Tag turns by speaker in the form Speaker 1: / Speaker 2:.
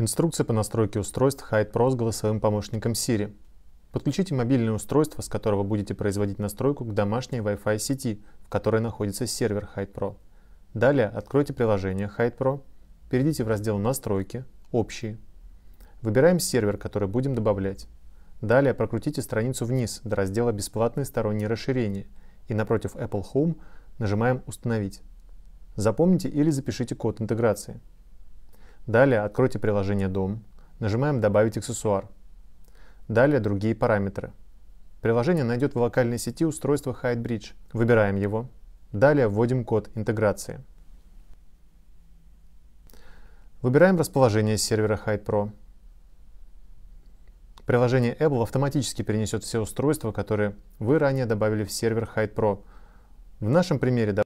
Speaker 1: Инструкция по настройке устройств Hide Pro с голосовым помощником Siri. Подключите мобильное устройство, с которого будете производить настройку к домашней Wi-Fi сети, в которой находится сервер Hide Pro. Далее откройте приложение Hide Pro, перейдите в раздел «Настройки», «Общие». Выбираем сервер, который будем добавлять. Далее прокрутите страницу вниз до раздела «Бесплатные сторонние расширения» и напротив Apple Home нажимаем «Установить». Запомните или запишите код интеграции – Далее откройте приложение «Дом», нажимаем «Добавить аксессуар». Далее другие параметры. Приложение найдет в локальной сети устройство HideBridge. Выбираем его. Далее вводим код интеграции. Выбираем расположение сервера HidePro. Приложение Apple автоматически перенесет все устройства, которые вы ранее добавили в сервер HidePro. В нашем примере